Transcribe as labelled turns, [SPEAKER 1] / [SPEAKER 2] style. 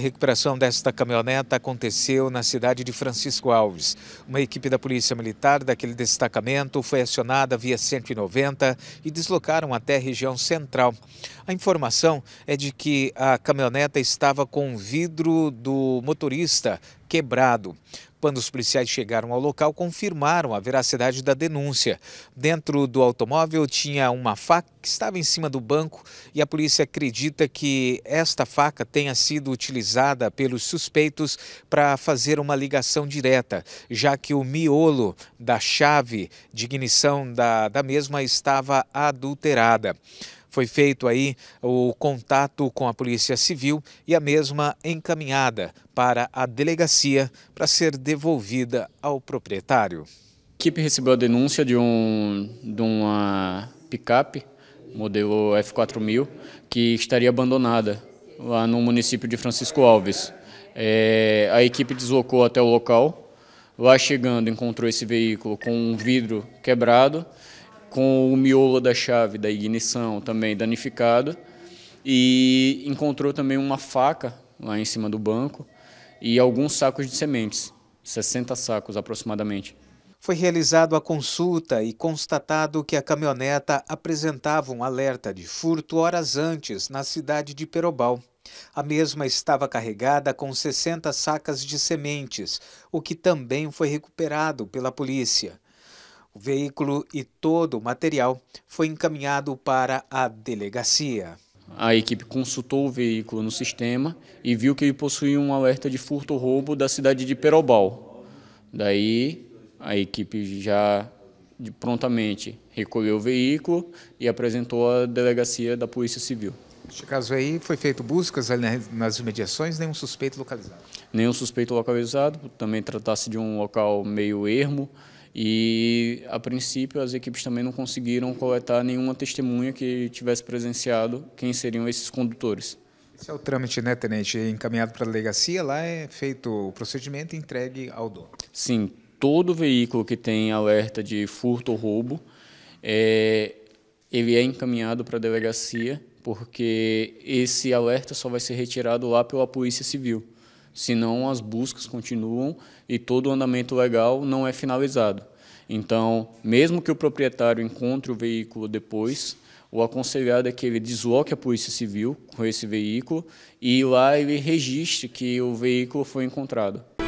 [SPEAKER 1] recuperação desta caminhoneta aconteceu na cidade de Francisco Alves. Uma equipe da Polícia Militar daquele destacamento foi acionada via 190 e deslocaram até a região central. A informação é de que a caminhoneta estava com o vidro do motorista quebrado. Quando os policiais chegaram ao local, confirmaram a veracidade da denúncia. Dentro do automóvel tinha uma faca que estava em cima do banco e a polícia acredita que esta faca tenha sido utilizada pelos suspeitos para fazer uma ligação direta, já que o miolo da chave de ignição da, da mesma estava adulterada. Foi feito aí o contato com a Polícia Civil e a mesma encaminhada para a delegacia para ser devolvida ao proprietário. A
[SPEAKER 2] equipe recebeu a denúncia de, um, de uma picape, modelo F4000, que estaria abandonada lá no município de Francisco Alves. É, a equipe deslocou até o local, lá chegando encontrou esse veículo com um vidro quebrado com o miolo da chave da ignição também danificado e encontrou também uma faca lá em cima do banco e alguns sacos de sementes, 60 sacos aproximadamente.
[SPEAKER 1] Foi realizada a consulta e constatado que a caminhoneta apresentava um alerta de furto horas antes na cidade de Perobal. A mesma estava carregada com 60 sacas de sementes, o que também foi recuperado pela polícia veículo e todo o material foi encaminhado para a delegacia.
[SPEAKER 2] A equipe consultou o veículo no sistema e viu que ele possuía um alerta de furto ou roubo da cidade de Perobal. Daí a equipe já prontamente recolheu o veículo e apresentou à delegacia da Polícia Civil. Neste caso aí, foi feito buscas nas imediações, nenhum
[SPEAKER 1] suspeito localizado?
[SPEAKER 2] Nenhum suspeito localizado, também tratasse de um local meio ermo, e, a princípio, as equipes também não conseguiram coletar nenhuma testemunha que
[SPEAKER 1] tivesse presenciado quem seriam esses condutores. Esse é o trâmite, né, tenente? Encaminhado para a delegacia, lá é feito o procedimento e entregue ao dono.
[SPEAKER 2] Sim, todo veículo que tem alerta de furto ou roubo, é, ele é encaminhado para a delegacia, porque esse alerta só vai ser retirado lá pela Polícia Civil senão as buscas continuam e todo o andamento legal não é finalizado. Então, mesmo que o proprietário encontre o veículo depois, o aconselhado é que ele desloque a Polícia Civil com esse veículo e lá ele registre que o veículo foi encontrado.